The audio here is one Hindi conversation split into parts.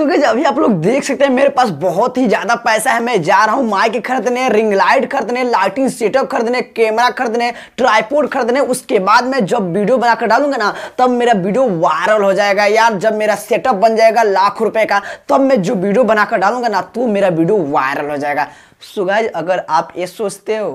तो गैस अभी आप लोग देख सकते हैं मेरे पास बहुत ही ज़्यादा पैसा है मैं जा रहा हूँ माइक खरीदने रिंग लाइट खरीदने लाइटिंग सेटअप खरीदने कैमरा खरीदने ट्राईपोर्ड खरीदने उसके बाद मैं जब वीडियो बनाकर डालूंगा ना तब मेरा वीडियो वायरल हो जाएगा यार जब मेरा सेटअप बन जाएगा लाख रुपए का तब मैं जो वीडियो बनाकर डालूंगा ना तो मेरा वीडियो वायरल हो जाएगा सुगाज अगर आप ये सोचते हो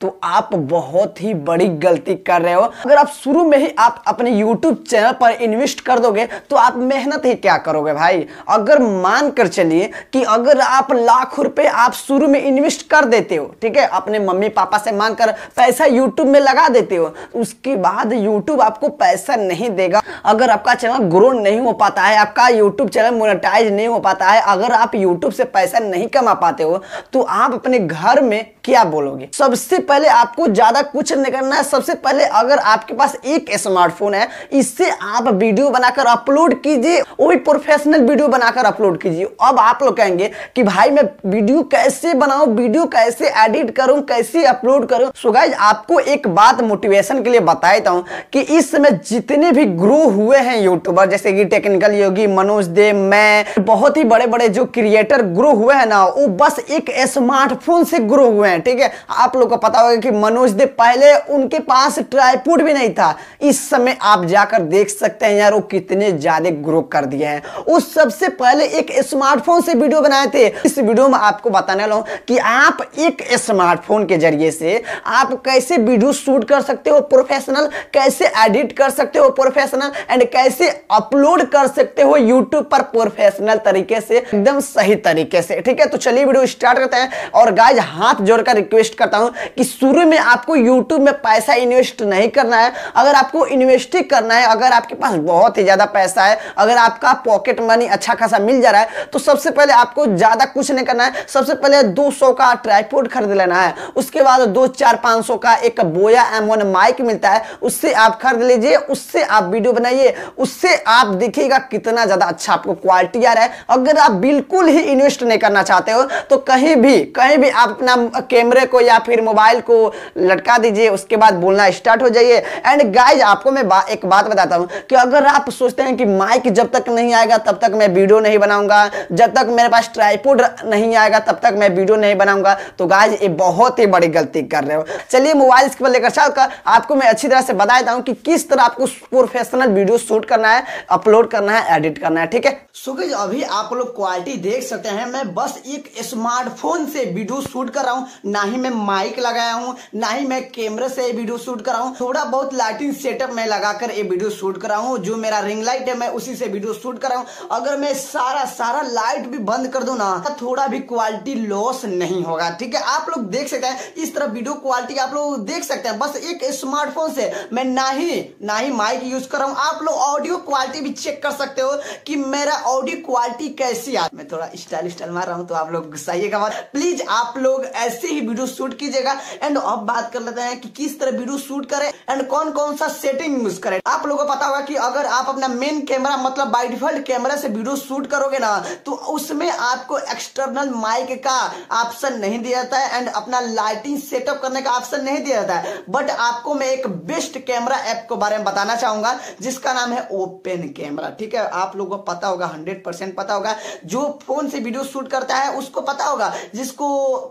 तो आप बहुत ही बड़ी गलती कर रहे हो अगर आप शुरू में ही आप अपने YouTube चैनल पर इन्वेस्ट कर दोगे तो आप मेहनत ही क्या करोगे भाई अगर मान कर चलिए कि अगर आप लाख रुपए आप शुरू में इन्वेस्ट कर देते हो ठीक है अपने मम्मी पापा से मांग कर पैसा यूट्यूब में लगा देते हो उसके बाद यूट्यूब आपको पैसा नहीं देगा अगर आपका चैनल ग्रो नहीं हो पाता है आपका यूट्यूब चैनल मोनिटाइज नहीं हो पाता है अगर आप यूट्यूब से पैसा नहीं कमा पाते हो तो आप अपने घर में क्या बोलोगे सबसे पहले आपको ज्यादा कुछ नहीं करना है सबसे पहले अगर आपके पास एक स्मार्टफोन है इससे आप वीडियो बनाकर अपलोड कीजिए वो भी प्रोफेशनल वीडियो बनाकर अपलोड कीजिए अब आप लोग कहेंगे कि भाई मैं वीडियो कैसे बनाऊं वीडियो कैसे एडिट करूं कैसे अपलोड करूं सो गाइज आपको एक बात मोटिवेशन के लिए बता देता हूं कि इस समय जितने भी ग्रो हुए हैं यूट्यूबर जैसे कि टेक्निकल योगी मनोज देव मैं बहुत ही बड़े बड़े जो क्रिएटर ग्रो हुए हैं ना वो बस एक स्मार्टफोन से ग्रो हुए हैं ठीक है आप लोग को पता होगा कि मनोज देव पहले उनके पास ट्राईपुट भी नहीं था इस समय आप जाकर देख सकते हैं यार वो कितने ज्यादा ग्रो कर दिए हैं उस सबसे पहले एक स्मार्टफोन से वीडियो बनाए थे इस वीडियो में आपको बताने वाला हूँ कि आप एक स्मार्टफोन के जरिए से आप कैसे वीडियो शूट कर सकते हो प्रोफेशनल कैसे एडिट कर सकते हो प्रोफेशनल एंड कैसे अपलोड कर सकते हो यूट्यूब पर प्रोफेशनल तरीके से एकदम सही तरीके से ठीक है तो चलिए वीडियो स्टार्ट करते हैं और गाइज हाथ जोड़ तौर का रिक्वेस्ट करता हूं कि शुरू में आपको यूट्यूब में पैसा इन्वेस्ट नहीं करना है अगर आपको इन्वेस्ट ही करना है अगर आपके पास बहुत ही ज़्यादा पैसा है अगर आपका पॉकेट मनी अच्छा खासा मिल जा रहा है तो सबसे पहले आपको ज़्यादा कुछ नहीं करना है सबसे पहले दो का ट्राईपोर्ड खरीद लेना है उसके बाद दो चार पांच का एक बोया एम माइक मिलता है उससे आप खरीद लीजिए उससे आप वीडियो बनाइए उससे आप देखिएगा कितना ज़्यादा अच्छा आपको क्वालिटी आ रहा है अगर आप बिल्कुल ही इन्वेस्ट नहीं करना चाहते हो तो कहीं भी कहीं भी आप अपना कैमरे को या फिर मोबाइल को लटका दीजिए उसके बाद बोलना स्टार्ट हो जाइए एंड गाइज आपको मैं बा, एक बात बताता हूँ कि अगर आप सोचते हैं कि माइक जब तक नहीं आएगा तब तक मैं वीडियो नहीं बनाऊंगा जब तक मेरे पास ट्राईपोड नहीं आएगा तब तक मैं वीडियो नहीं बनाऊंगा तो गाइज ये बहुत ही बड़ी गलती कर रहे हो चलिए मोबाइल इसके बाद लेकर चलकर आपको मैं अच्छी तरह से बता देता हूँ कि किस तरह आपको प्रोफेशनल वीडियो शूट करना है अपलोड करना है एडिट करना है ठीक है सो अभी आप लोग क्वालिटी देख सकते हैं मैं बस एक स्मार्टफोन से वीडियो शूट कर रहा हूँ ना ही मैं माइक लगाया हूँ ना ही मैं कैमरे से ये वीडियो शूट करा हूँ थोड़ा बहुत लाइटिंग सेटअप में लगाकर ये वीडियो शूट करा हूँ जो मेरा रिंग लाइट है मैं उसी से वीडियो शूट करा हूँ अगर मैं सारा सारा लाइट भी बंद कर दू ना तो थोड़ा भी क्वालिटी लॉस नहीं होगा ठीक है आप लोग देख सकते हैं इस तरह वीडियो क्वालिटी आप लोग देख सकते हैं बस एक स्मार्टफोन से मैं ना ही ना ही माइक यूज कर रहा हूँ आप लोग ऑडियो क्वालिटी भी चेक कर सकते हो कि मेरा ऑडियो क्वालिटी कैसी आ मैं थोड़ा स्टाइल स्टाइल मार रहा हूँ तो आप लोग गुस्साइएगा प्लीज आप लोग ऐसे ही वीडियो शूट कीजिएगा एंड अब बात कर लेते हैं कि किस तरह वीडियो शूट करें एंड कौन कौन सा सेटिंग यूज करें आप लोगों को पता होगा कि अगर आप अपना मेन कैमरा मतलब बाई डिफॉल्ट कैमरा से वीडियो शूट करोगे ना तो उसमें आपको एक्सटर्नल माइक का ऑप्शन नहीं दिया जाता है एंड अपना लाइटिंग सेटअप करने का ऑप्शन नहीं दिया जाता है बट आपको मैं एक बेस्ट कैमरा ऐप के बारे में बताना चाहूंगा जिसका नाम है ओपन कैमरा ठीक है आप लोगों को पता होगा हंड्रेड परसेंट पता होगा जो फोन से वीडियो शूट करता है उसको पता होगा जिसको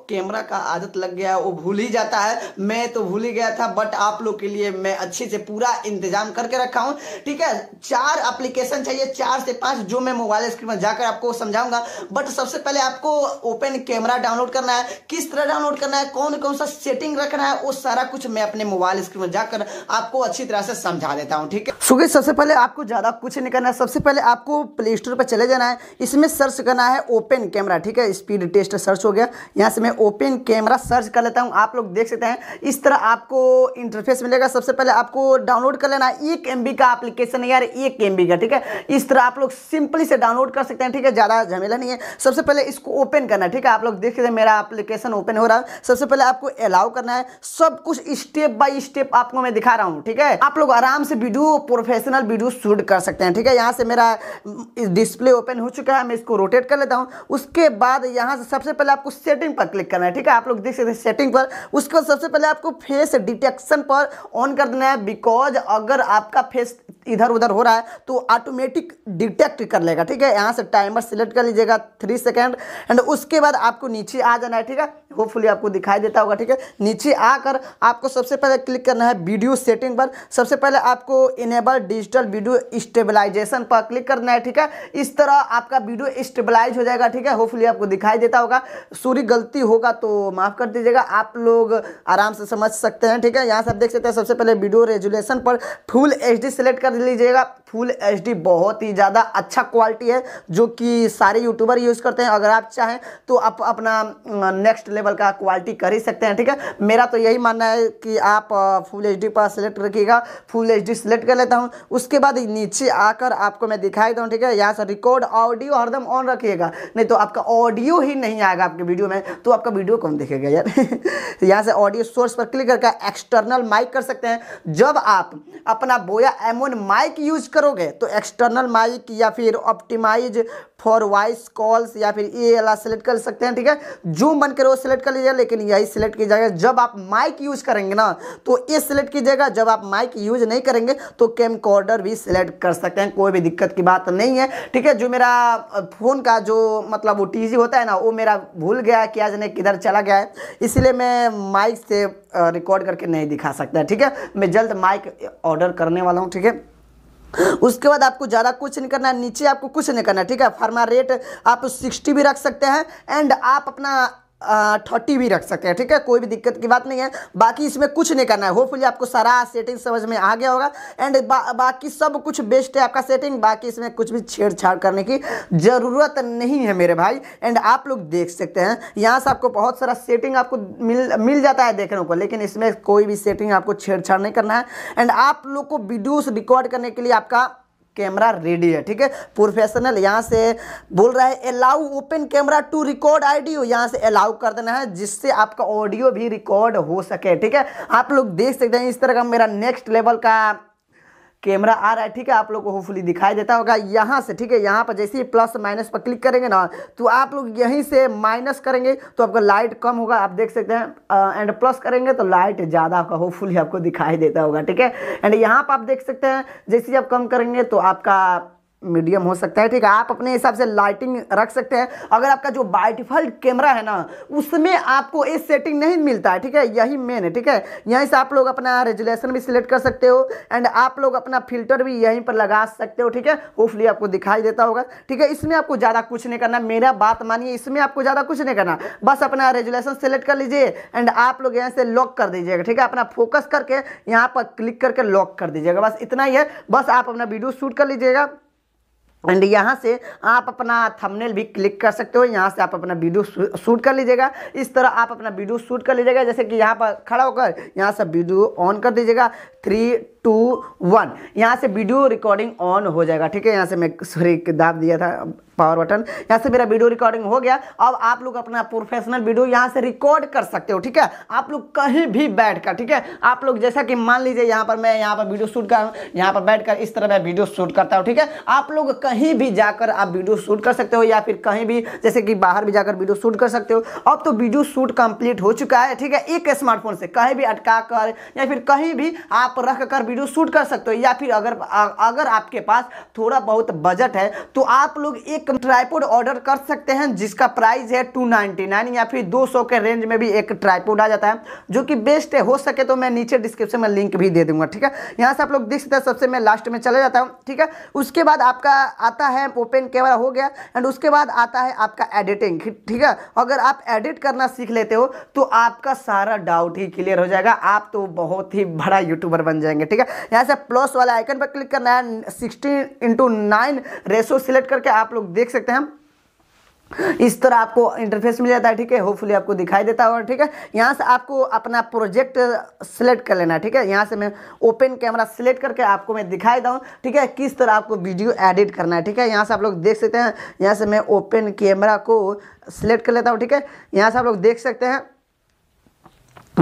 कैमरा का आदत लग गया है वो भूल ही जाता है मैं तो भूल ही गया था बट आप लोग के लिए मैं अच्छे से पूरा इंतजाम करके रखा हूँ ठीक है चार एप्लीकेशन चाहिए चार से पांच जो मैं मोबाइल स्क्रीन में जाकर आपको समझाऊंगा बट सबसे पहले आपको ओपन कैमरा डाउनलोड करना है किस तरह डाउनलोड करना है कौन कौन सा सेटिंग रखना है वो सारा कुछ मैं अपने मोबाइल स्क्रीन में जाकर आपको अच्छी तरह से समझा देता हूँ ठीक है सुगे सबसे पहले आपको ज़्यादा कुछ नहीं करना है सबसे पहले आपको प्ले स्टोर पर चले जाना है इसमें सर्च करना है ओपन कैमरा ठीक है स्पीड टेस्ट सर्च हो गया यहाँ से मैं ओपन कैमरा कैमरा सर्च कर लेता हूँ आप लोग देख सकते हैं इस तरह आपको इंटरफेस मिलेगा सबसे पहले आपको डाउनलोड कर लेना एक एम का एप्लीकेशन है यार एक एम का ठीक है इस तरह आप लोग सिंपली से डाउनलोड कर सकते हैं ठीक है ज़्यादा झमेला नहीं है सबसे पहले इसको ओपन करना है ठीक है आप लोग देख सकते हैं मेरा एप्लीकेशन ओपन हो रहा है सबसे पहले आपको अलाउ करना है सब कुछ स्टेप बाय स्टेप आपको मैं दिखा रहा हूँ ठीक है आप लोग आराम से वीडियो प्रोफेशनल वीडियो शूट कर सकते हैं ठीक है यहाँ से मेरा डिस्प्ले ओपन हो चुका है मैं इसको रोटेट कर लेता हूँ उसके बाद यहाँ से सबसे पहले आपको सेटिंग पर क्लिक करना है ठीक है आप लोग देख सकते हैं सेटिंग पर उसके बाद सबसे पहले आपको फेस डिटेक्शन पर ऑन कर देना है बिकॉज अगर आपका फेस इधर उधर हो रहा है तो ऑटोमेटिक डिटेक्ट कर लेगा ठीक है यहाँ से टाइमर सिलेक्ट कर लीजिएगा थ्री सेकेंड एंड उसके बाद आपको नीचे आ जाना है ठीक है होपफुली आपको दिखाई देता होगा ठीक है नीचे आकर आपको सबसे पहले क्लिक करना है वीडियो सेटिंग पर सबसे पहले आपको इनेबल डिजिटल वीडियो स्टेबलाइजेशन पर क्लिक करना है ठीक है इस तरह आपका वीडियो स्टेबलाइज हो जाएगा ठीक है होपफुली आपको दिखाई देता होगा सूरी गलती होगा तो माफ़ कर दीजिएगा आप लोग आराम से समझ सकते हैं ठीक है यहाँ से आप देख सकते हैं सबसे पहले वीडियो रेजुलेशन पर फुल एच डी सेलेक्ट कर लीजिएगा फुल एच डी बहुत ही ज़्यादा अच्छा क्वालिटी है जो कि सारे यूट्यूबर यूज़ करते हैं अगर आप चाहें तो आप अपना नेक्स्ट लेवल का क्वालिटी कर ही सकते हैं ठीक है मेरा तो यही मानना है कि आप फुल एच डी पर सेलेक्ट रखिएगा फुल एच डी सेलेक्ट कर लेता हूँ उसके बाद नीचे आकर आपको मैं दिखाई दूँ ठीक है यहाँ से रिकॉर्ड ऑडियो हरदम ऑन रखिएगा नहीं तो आपका ऑडियो ही नहीं आएगा आपके वीडियो में तो आपका वीडियो कौन देखेगा यार यहाँ से ऑडियो सोर्स पर क्लिक करके एक्सटर्नल माइक कर सकते हैं जब आप अपना बोया एमोन माइक यूज करोगे तो एक्सटर्नल माइक या फिर ऑप्टिमाइज फॉर वॉइस कॉल्स या फिर ये वाला सेलेक्ट कर सकते हैं ठीक है जो मन करे वो सिलेक्ट कर लीजिएगा लेकिन यही सिलेक्ट की जाएगा जब आप माइक यूज करेंगे ना तो ये सिलेक्ट कीजिएगा जब आप माइक यूज नहीं करेंगे तो कैम कॉर्डर भी सिलेक्ट कर सकते हैं कोई भी दिक्कत की बात नहीं है ठीक है जो मेरा फ़ोन का जो मतलब वो टी होता है ना वो मेरा भूल गया कि आज ने किधर चला गया गया है इसीलिए मैं माइक से रिकॉर्ड करके नहीं दिखा सकता ठीक है मैं जल्द माइक ऑर्डर करने वाला हूँ ठीक है उसके बाद आपको ज़्यादा कुछ नहीं करना है नीचे आपको कुछ नहीं करना ठीक है फार्मा रेट आप सिक्सटी भी रख सकते हैं एंड आप अपना थर्टी भी रख सकते हैं ठीक है कोई भी दिक्कत की बात नहीं है बाकी इसमें कुछ नहीं करना है होपफुली आपको सारा सेटिंग समझ में आ गया होगा एंड बा, बाकी सब कुछ बेस्ट है आपका सेटिंग बाकी इसमें कुछ भी छेड़छाड़ करने की ज़रूरत नहीं है मेरे भाई एंड आप लोग देख सकते हैं यहाँ से आपको बहुत सारा सेटिंग आपको मिल मिल जाता है देखने को लेकिन इसमें कोई भी सेटिंग आपको छेड़छाड़ नहीं करना है एंड आप लोग को वीडियोज रिकॉर्ड करने के लिए आपका कैमरा रेडी है ठीक है प्रोफेशनल यहाँ से बोल रहा है allow open camera to record the यहाँ से अलाउ कर देना है जिससे आपका ऑडियो भी रिकॉर्ड हो सके ठीक है आप लोग देख सकते हैं इस तरह का मेरा नेक्स्ट लेवल का कैमरा आ रहा है ठीक है आप लोग को होपफुली दिखाई देता होगा यहाँ से ठीक है यहाँ पर जैसे ही प्लस माइनस पर क्लिक करेंगे ना तो आप लोग यहीं से माइनस करेंगे तो आपका लाइट कम होगा आप देख सकते हैं एंड प्लस करेंगे तो लाइट ज़्यादा आपका होपफुली आपको दिखाई देता होगा ठीक है एंड यहाँ पर आप देख सकते हैं जैसे ही आप कम करेंगे तो आपका मीडियम हो सकता है ठीक है आप अपने हिसाब से लाइटिंग रख सकते हैं अगर आपका जो बाइटिफल्ट कैमरा है ना उसमें आपको ये सेटिंग नहीं मिलता है ठीक है यही मेन है ठीक है यहीं से आप लोग अपना रेजुलेशन भी सिलेक्ट कर सकते हो एंड आप लोग अपना फिल्टर भी यहीं पर लगा सकते हो ठीक है होपली आपको दिखाई देता होगा ठीक है इसमें आपको ज़्यादा कुछ नहीं करना मेरा बात मानिए इसमें आपको ज़्यादा कुछ नहीं करना बस अपना रेजुलेशन सेलेक्ट कर लीजिए एंड आप लोग यहाँ से लॉक कर दीजिएगा ठीक है अपना फोकस करके यहाँ पर क्लिक करके लॉक कर दीजिएगा बस इतना ही है बस आप अपना वीडियो शूट कर लीजिएगा एंड यहाँ से आप अपना थंबनेल भी क्लिक कर सकते हो यहाँ से आप अपना वीडियो शूट कर लीजिएगा इस तरह आप अपना वीडियो शूट कर लीजिएगा जैसे कि यहाँ पर खड़ा होकर यहाँ से वीडियो ऑन कर दीजिएगा थ्री टू वन यहाँ से वीडियो रिकॉर्डिंग ऑन हो जाएगा ठीक है यहाँ से मैं सॉरी दाब दिया था पावर बटन यहाँ से मेरा वीडियो रिकॉर्डिंग हो गया अब आप लोग अपना प्रोफेशनल वीडियो यहाँ से रिकॉर्ड कर सकते हो ठीक है आप लोग कहीं भी बैठ कर ठीक है आप लोग जैसा कि मान लीजिए यहाँ पर मैं यहाँ पर वीडियो शूट कर रहा हूँ यहाँ पर बैठ कर इस तरह मैं वीडियो शूट करता हूँ ठीक है आप लोग कहीं भी जाकर आप वीडियो शूट कर सकते हो या फिर कहीं भी जैसे कि बाहर भी जाकर वीडियो शूट कर सकते हो अब तो वीडियो शूट कंप्लीट हो चुका है ठीक है एक स्मार्टफोन से कहीं भी अटका कर या फिर कहीं भी आप रख कर वीडियो शूट कर सकते हो या फिर अगर अगर आपके पास थोड़ा बहुत बजट है तो आप लोग एक एक ट्राईपोड ऑर्डर कर सकते हैं जिसका प्राइस है 299 या फिर 200 के रेंज में भी एक ट्राईपोड आ जाता है जो कि बेस्ट है हो सके तो मैं नीचे डिस्क्रिप्शन में लिंक भी दे दूंगा ठीक है यहाँ से आप लोग देख सकते हैं सबसे मैं लास्ट में चला जाता हूँ ठीक है उसके बाद आपका आता है ओपन कैमरा हो गया एंड उसके बाद आता है आपका एडिटिंग ठीक है अगर आप एडिट करना सीख लेते हो तो आपका सारा डाउट ही क्लियर हो जाएगा आप तो बहुत ही बड़ा यूट्यूबर बन जाएंगे ठीक है यहाँ से प्लस वाला आइकन पर क्लिक करना है sixteen into nine ratio select करके आप लोग देख सकते हैं हम इस तरह आपको इंटरफेस मिल जाता है ठीक है होपफुली आपको दिखाई देता होगा ठीक है यहाँ से आपको अपना प्रोजेक्ट सेलेक्ट कर लेना ठीक है यहाँ से मैं ओपन कैमरा सेलेक्ट करके आपको मैं दिखाई दूँ ठीक है किस तरह आपको वीडियो एडिट करना है ठीक है यहाँ से आप लोग देख सकते हैं यहाँ से मैं ओपन कैमरा को सिलेक्ट कर लेता हूँ ठीक है यहाँ से आप लोग देख सकते हैं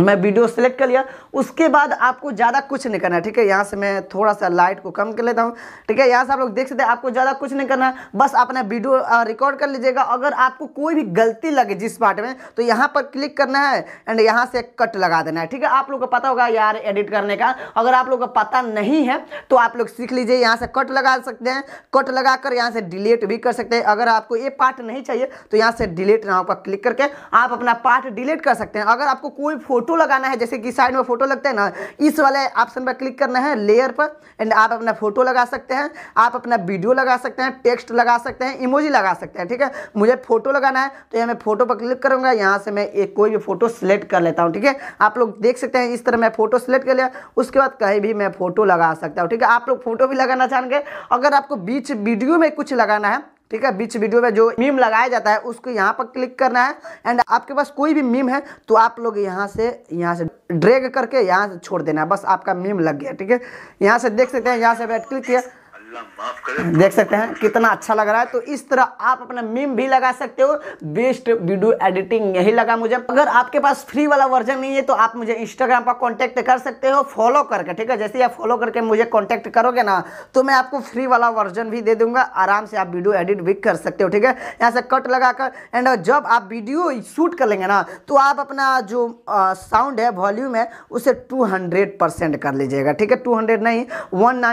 मैं वीडियो सेलेक्ट कर लिया उसके बाद आपको ज़्यादा कुछ नहीं करना है ठीक है यहाँ से मैं थोड़ा सा लाइट को कम कर लेता हूँ ठीक है यहाँ से आप लोग देख सकते हैं आपको ज़्यादा कुछ नहीं करना है बस अपना वीडियो रिकॉर्ड कर लीजिएगा अगर आपको कोई भी गलती लगे जिस पार्ट में तो यहाँ पर क्लिक करना है एंड यहाँ से कट लगा देना है ठीक है आप लोग को पता होगा यार एडिट करने का अगर आप लोग को पता नहीं है तो आप लोग सीख लीजिए यहाँ से कट लगा सकते हैं कट लगा कर यहाँ से डिलीट भी कर सकते हैं अगर आपको ये पार्ट नहीं चाहिए तो यहाँ से डिलीट नाव पर क्लिक करके आप अपना पार्ट डिलीट कर सकते हैं अगर आपको कोई फोटो फोटो लगाना है जैसे कि साइड में फोटो लगता है ना इस वाले ऑप्शन पर क्लिक करना है लेयर पर एंड आप अपना फोटो लगा सकते हैं आप अपना वीडियो लगा सकते हैं टेक्स्ट लगा सकते हैं इमोजी लगा सकते हैं ठीक है मुझे फोटो लगाना है तो यहाँ मैं फोटो पर क्लिक करूँगा यहाँ से मैं एक कोई भी फोटो सेलेक्ट कर लेता हूँ ठीक है आप लोग देख सकते हैं इस तरह मैं फोटो सेलेक्ट कर लिया उसके बाद कहीं भी मैं फोटो लगा सकता हूँ ठीक है आप लोग फोटो भी लगाना चाहेंगे अगर आपको बीच वीडियो में कुछ लगाना है ठीक है बीच वीडियो में जो मीम लगाया जाता है उसको यहाँ पर क्लिक करना है एंड आपके पास कोई भी मीम है तो आप लोग यहाँ से यहाँ से ड्रैग करके यहाँ से छोड़ देना है बस आपका मीम लग गया ठीक है यहाँ से देख सकते हैं यहाँ से क्लिक किया देख सकते हैं कितना अच्छा लग रहा है तो इस तरह आप अपना मीम भी लगा सकते हो बेस्ट वीडियो एडिटिंग यही लगा मुझे अगर आपके पास फ्री वाला वर्जन नहीं है तो आप मुझे इंस्टाग्राम पर कॉन्टैक्ट कर सकते हो फॉलो करके ठीक है जैसे आप फॉलो करके मुझे कांटेक्ट करोगे ना तो मैं आपको फ्री वाला वर्जन भी दे दूंगा आराम से आप वीडियो एडिट भी कर सकते हो ठीक है यहाँ से कट लगाकर एंड जब आप वीडियो शूट कर लेंगे ना तो आप अपना जो साउंड है वॉल्यूम है उसे टू कर लीजिएगा ठीक है टू नहीं वन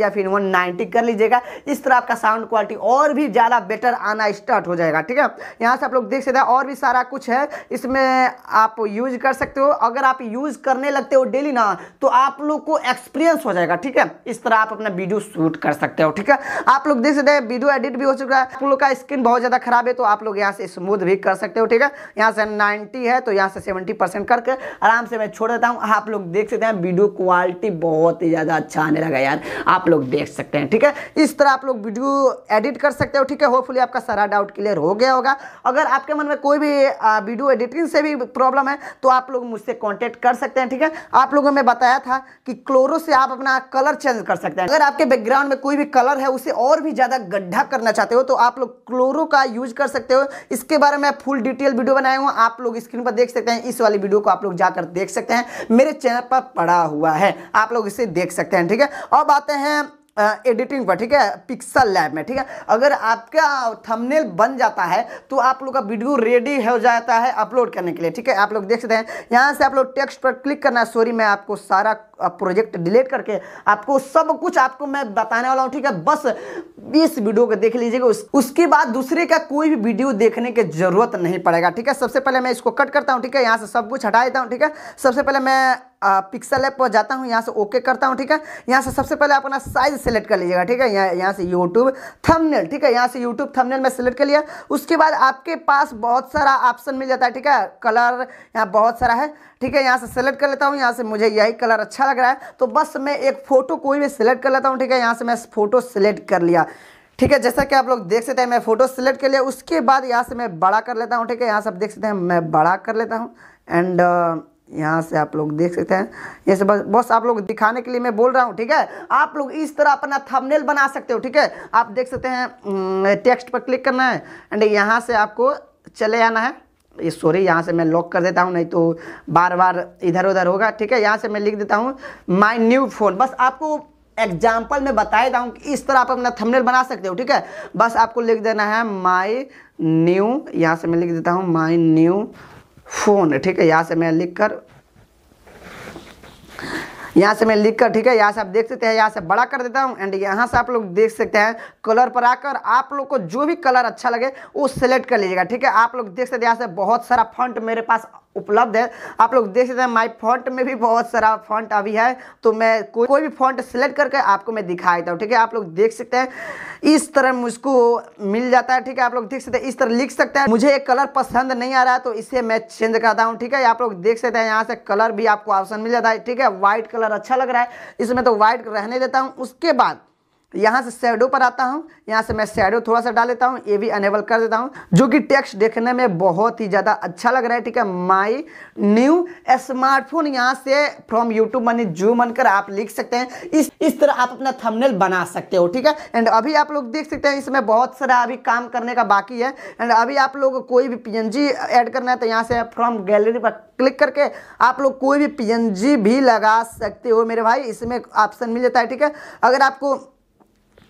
या फिर वन एडिटिंग कर लीजिएगा इस तरह आपका साउंड क्वालिटी और भी ज़्यादा बेटर आना स्टार्ट हो जाएगा ठीक है यहाँ से आप लोग देख सकते हैं और भी सारा कुछ है इसमें आप यूज कर सकते हो अगर आप यूज़ करने लगते हो डेली ना तो आप लोग को एक्सपीरियंस हो जाएगा ठीक है इस तरह आप अपना वीडियो शूट कर सकते हो ठीक है आप लोग देख सकते हैं वीडियो एडिट भी हो चुका है आप लोग का स्क्रीन बहुत ज़्यादा खराब है तो आप लोग यहाँ से स्मूथ भी कर सकते हो ठीक है यहाँ से नाइन्टी है तो यहाँ से सेवेंटी करके आराम से मैं छोड़ देता हूँ आप लोग देख सकते हैं वीडियो क्वालिटी बहुत ही ज़्यादा अच्छा आने लगा यार आप लोग देख सकते सकते हैं ठीक है इस तरह आप लोग वीडियो एडिट कर सकते हो ठीक है होपफुली आपका सारा डाउट क्लियर हो गया होगा अगर आपके मन में कोई भी वीडियो एडिटिंग से भी प्रॉब्लम है तो आप लोग मुझसे कॉन्टेक्ट कर सकते हैं ठीक है आप लोगों ने बताया था कि क्लोरो से आप अपना कलर चेंज कर सकते हैं अगर आपके बैकग्राउंड में कोई भी कलर है उसे और भी ज़्यादा गड्ढा करना चाहते हो तो आप लोग क्लोरो का यूज कर सकते हो इसके बारे में फुल डिटेल वीडियो बनाया हुआ आप लोग स्क्रीन पर देख सकते हैं इस वाली वीडियो को आप लोग जाकर देख सकते हैं मेरे चैनल पर पड़ा हुआ है आप लोग इसे देख सकते हैं ठीक है अब आते हैं एडिटिंग पर ठीक है पिक्सल लैब में ठीक है अगर आपका थंबनेल बन जाता है तो आप लोग का वीडियो रेडी हो जाता है अपलोड करने के लिए ठीक है आप लोग देख सकते हैं यहाँ से आप लोग टेक्स्ट पर क्लिक करना है सॉरी मैं आपको सारा प्रोजेक्ट डिलीट करके आपको सब कुछ आपको मैं बताने वाला हूँ ठीक है बस इस वीडियो को देख लीजिएगा उस, उसके बाद दूसरे का कोई भी वीडियो देखने की जरूरत नहीं पड़ेगा ठीक है सबसे पहले मैं इसको कट करता हूँ ठीक है यहाँ से सब कुछ हटा देता हूँ ठीक है सबसे पहले मैं पिक्सल ऐप पर जाता हूँ यहाँ से ओके करता हूँ ठीक है यहाँ से सबसे पहले अपना साइज सेलेक्ट कर लीजिएगा ठीक है यहाँ यहाँ से यूट्यूब थंबनेल ठीक है यहाँ से यूट्यूब थंबनेल में सेलेक्ट कर लिया उसके बाद आपके पास बहुत सारा ऑप्शन मिल जाता है ठीक है कलर यहाँ बहुत सारा है ठीक है यहाँ से सेलेक्ट कर लेता हूँ यहाँ से मुझे यही कलर अच्छा लग रहा है तो बस मैं एक फ़ोटो कोई भी सिलेक्ट कर लेता हूँ ठीक है यहाँ से मैं फ़ोटो सेलेक्ट कर लिया ठीक है जैसा कि आप लोग देख सकते हैं मैं फ़ोटो सेलेक्ट कर लिया उसके बाद यहाँ से मैं बड़ा कर लेता हूँ ठीक है यहाँ से आप देख सकते हैं मैं बड़ा कर लेता हूँ एंड यहाँ से आप लोग देख सकते हैं ये सब बस आप लोग दिखाने के लिए मैं बोल रहा हूँ ठीक है आप लोग इस तरह अपना थंबनेल बना सकते हो ठीक है आप देख सकते हैं टेक्स्ट पर क्लिक करना है एंड यहाँ से आपको चले आना है ये सॉरी यहाँ से मैं लॉक कर देता हूँ नहीं तो बार बार इधर उधर होगा ठीक है यहाँ से मैं लिख देता हूँ माई न्यू फ़ोन बस आपको एग्जाम्पल में बताया था कि इस तरह आप अपना थंबनेल बना सकते हो ठीक है बस आपको लिख देना है माई न्यू यहाँ से मैं लिख देता हूँ माई न्यू फ़ोन ठीक है यहाँ से मैं लिख कर यहाँ से मैं लिख कर ठीक है यहाँ से आप देख सकते हैं यहाँ से बड़ा कर देता हूँ एंड यहाँ से आप लोग देख सकते हैं कलर पर आकर आप लोग को जो भी कलर अच्छा लगे वो सेलेक्ट कर लीजिएगा ठीक है आप लोग देख सकते हैं यहाँ से बहुत सारा फंट मेरे पास उपलब्ध है आप लोग देख सकते हैं माई फॉन्ट में भी बहुत सारा फॉन्ट अभी है तो मैं कोई कोई भी फॉन्ट सेलेक्ट करके आपको मैं दिखा देता हूँ ठीक है आप लोग देख सकते हैं इस तरह मुझको मिल जाता है ठीक है आप लोग देख सकते हैं इस तरह लिख सकते हैं मुझे एक कलर पसंद नहीं आ रहा है तो इसे मैं चेंज करता हूँ ठीक है आप लोग देख सकते हैं यहाँ से कलर भी आपको ऑप्शन मिल जाता है ठीक है व्हाइट कलर अच्छा लग रहा है इसमें तो व्हाइट रहने देता हूँ उसके बाद तो यहाँ से शेडो पर आता हूँ यहाँ से मैं शेडो थोड़ा सा डाल देता हूँ ये भी अनेबल कर देता हूँ जो कि टेक्स्ट देखने में बहुत ही ज़्यादा अच्छा लग रहा है ठीक है माई न्यू स्मार्टफोन यहाँ से फ्रॉम यूट्यूब मनी जू मन कर आप लिख सकते हैं इस इस तरह आप अपना थंबनेल बना सकते हो ठीक है एंड अभी आप लोग देख सकते हैं इसमें बहुत सारा अभी काम करने का बाकी है एंड अभी आप लोग कोई भी पी ऐड करना है तो यहाँ से फ्रॉम गैलरी पर क्लिक करके आप लोग कोई भी पी भी लगा सकते हो मेरे भाई इसमें ऑप्शन मिल जाता है ठीक है अगर आपको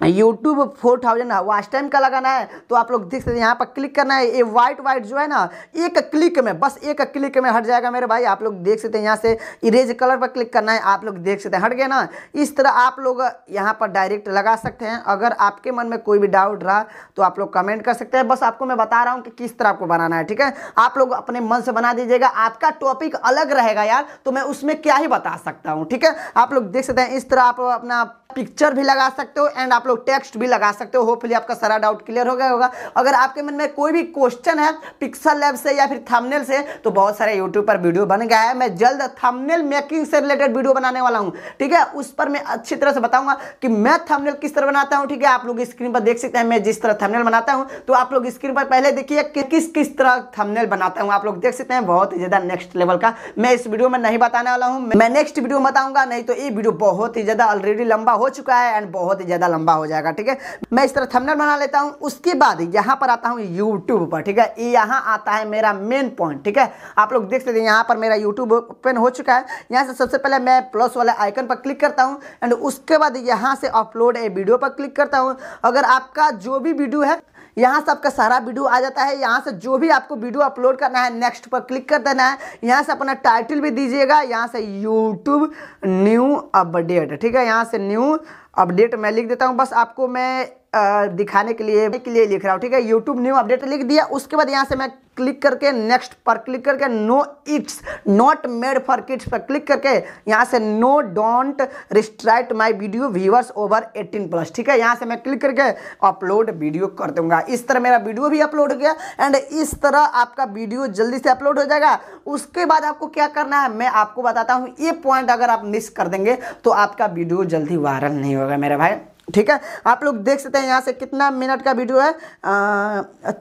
YouTube four thousand watch time का लगाना है तो आप लोग देख सकते हैं यहाँ पर क्लिक करना है ये वाइट वाइट जो है ना एक क्लिक में बस एक क्लिक में हट जाएगा मेरे भाई आप लोग देख सकते हैं यहाँ से इरेज कलर पर क्लिक करना है आप लोग देख सकते हैं हट गया ना इस तरह आप लोग यहाँ पर डायरेक्ट लगा सकते हैं अगर आपके मन में कोई भी डाउट रहा तो आप लोग कमेंट कर सकते हैं बस आपको मैं बता रहा हूँ कि किस तरह आपको बनाना है ठीक है आप लोग अपने मन से बना दीजिएगा आपका टॉपिक अलग रहेगा यार तो मैं उसमें क्या ही बता सकता हूँ ठीक है आप लोग देख सकते हैं इस तरह आप अपना पिक्चर भी लगा सकते हो एंड आप आप लोग टेक्स्ट भी लगा सकते हो होपफुली आपका सारा डाउट क्लियर हो गया होगा अगर आपके मन में कोई भी क्वेश्चन है पिक्सल लैब से या फिर थमनेल से तो बहुत सारे यूट्यूब पर वीडियो बन गया है मैं जल्द थमनेल मेकिंग से रिलेटेड वीडियो बनाने वाला हूँ ठीक है उस पर मैं अच्छी तरह से बताऊंगा कि मैं थमनेल किस तरह बनाता हूँ ठीक है आप लोग स्क्रीन पर देख सकते हैं मैं जिस तरह थमनेल बनाता हूँ तो आप लोग स्क्रीन पर पहले देखिए किस किस तरह थमनेल बनाता हूँ आप लोग देख सकते हैं बहुत ही ज़्यादा नेक्स्ट लेवल का मैं इस वीडियो में नहीं बताने वाला हूँ मैं नेक्स्ट वीडियो बताऊंगा नहीं तो ये वीडियो बहुत ही ज़्यादा ऑलरेडी लंबा हो चुका है एंड बहुत ही ज़्यादा लंबा लंबा हो जाएगा ठीक है मैं इस तरह थंबनेल बना लेता हूं उसके बाद यहां पर आता हूं यूट्यूब पर ठीक है यहां आता है मेरा मेन पॉइंट ठीक है आप लोग देख सकते हैं यहाँ पर मेरा यूट्यूब ओपन हो चुका है यहां से सबसे पहले मैं प्लस वाले आइकन पर क्लिक करता हूँ एंड उसके बाद यहाँ से अपलोड ए वीडियो पर क्लिक करता हूँ अगर आपका जो भी वीडियो है यहाँ से आपका सारा वीडियो आ जाता है यहाँ से जो भी आपको वीडियो अपलोड करना है नेक्स्ट पर क्लिक कर देना है यहाँ से अपना टाइटल भी दीजिएगा यहाँ से YouTube न्यू अपडेट ठीक है यहाँ से न्यू अपडेट मैं लिख देता हूँ बस आपको मैं आ, दिखाने के लिए के लिए लिख रहा हूँ ठीक है यूट्यूब न्यू अपडेट लिख दिया उसके बाद यहाँ से मैं क्लिक करके नेक्स्ट पर क्लिक करके no it's not made for kids पर क्लिक करके यहाँ से no don't restrict my video viewers over 18 plus ठीक है यहाँ से मैं क्लिक करके अपलोड वीडियो कर दूंगा इस तरह मेरा वीडियो भी अपलोड हो गया एंड इस तरह आपका वीडियो जल्दी से अपलोड हो जाएगा उसके बाद आपको क्या करना है मैं आपको बताता हूँ ये पॉइंट अगर आप मिस कर देंगे तो आपका वीडियो जल्दी वायरल नहीं होगा होगा मेरा भाई ठीक है आप लोग देख सकते हैं यहाँ से कितना मिनट का वीडियो है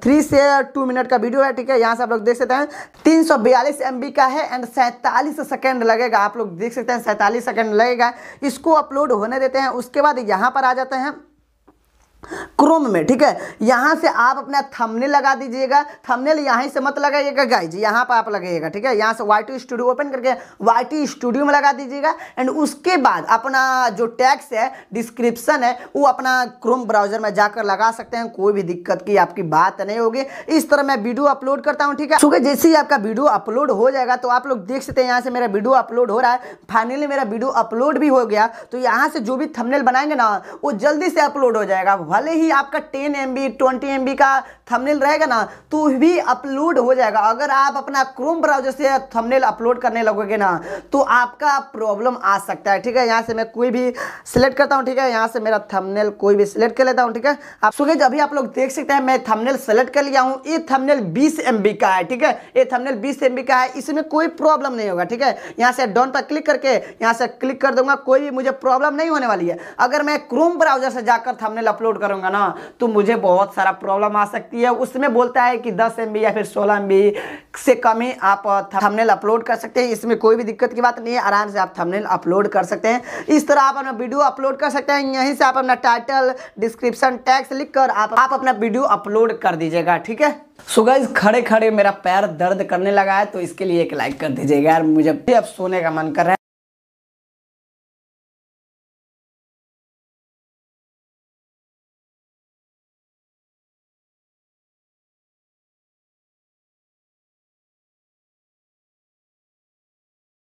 थ्री से टू मिनट का वीडियो है ठीक है यहाँ से आप लोग देख सकते हैं तीन सौ बयालीस एम बी का है एंड सैंतालीस सेकेंड लगेगा आप लोग देख सकते हैं सैंतालीस सेकेंड लगेगा इसको अपलोड होने देते हैं उसके बाद यहाँ पर आ जाते हैं क्रोम में ठीक है यहाँ से आप अपना थंबनेल लगा दीजिएगा थंबनेल यहाँ से मत लगाइएगा गाइज यहाँ पर आप लगाइएगा ठीक है यहाँ से वाई स्टूडियो ओपन करके वाई स्टूडियो में लगा दीजिएगा एंड उसके बाद अपना जो टैक्स है डिस्क्रिप्सन है वो अपना क्रोम ब्राउजर में जाकर लगा सकते हैं कोई भी दिक्कत की आपकी बात नहीं होगी इस तरह मैं वीडियो अपलोड करता हूँ ठीक है क्योंकि जैसे ही आपका वीडियो अपलोड हो जाएगा तो आप लोग देख सकते हैं यहाँ से मेरा वीडियो अपलोड हो रहा है फाइनली मेरा वीडियो अपलोड भी हो गया तो यहाँ से जो भी थंबनेल बनाएंगे ना वो जल्दी से अपलोड हो जाएगा भले ही आपका ten M B twenty M B का थंबनेल रहेगा ना तो भी अपलोड हो जाएगा अगर आप अपना क्रोम ब्राउजर से थंबनेल अपलोड करने लगोगे ना तो आपका प्रॉब्लम आ सकता है ठीक है यहाँ से मैं कोई भी सिलेक्ट करता हूँ ठीक है यहाँ से मेरा थंबनेल कोई भी सिलेक्ट कर लेता हूँ ठीक है आप सुखे अभी आप लोग देख सकते हैं मैं थमनेल सेलेक्ट कर लिया हूँ ये थमनेल बीस एम का है ठीक है ये थमनेल बीस एम का है इसमें कोई प्रॉब्लम नहीं होगा ठीक है यहाँ से डॉन पर क्लिक करके यहाँ से क्लिक कर दूंगा कोई भी मुझे प्रॉब्लम नहीं होने वाली है अगर मैं क्रोम ब्राउजर से जाकर थमनेल अपलोड करूंगा ना तो मुझे बहुत सारा प्रॉब्लम आ सकती है उसमें बोलता है कि दस एम या फिर सोलह एम से कम ही आप थंबनेल uh, अपलोड कर सकते हैं इसमें कोई भी दिक्कत की बात नहीं है आराम से आप थंबनेल अपलोड कर सकते हैं इस तरह आप अपना वीडियो अपलोड कर सकते हैं यहीं से आप अपना टाइटल डिस्क्रिप्शन टैक्स लिखकर आप आप अपना वीडियो अपलोड कर दीजिएगा ठीक है सो so गाइज खड़े खड़े मेरा पैर दर्द करने लगा है तो इसके लिए एक लाइक कर दीजिएगा यार मुझे अब सोने का मन कर रहा है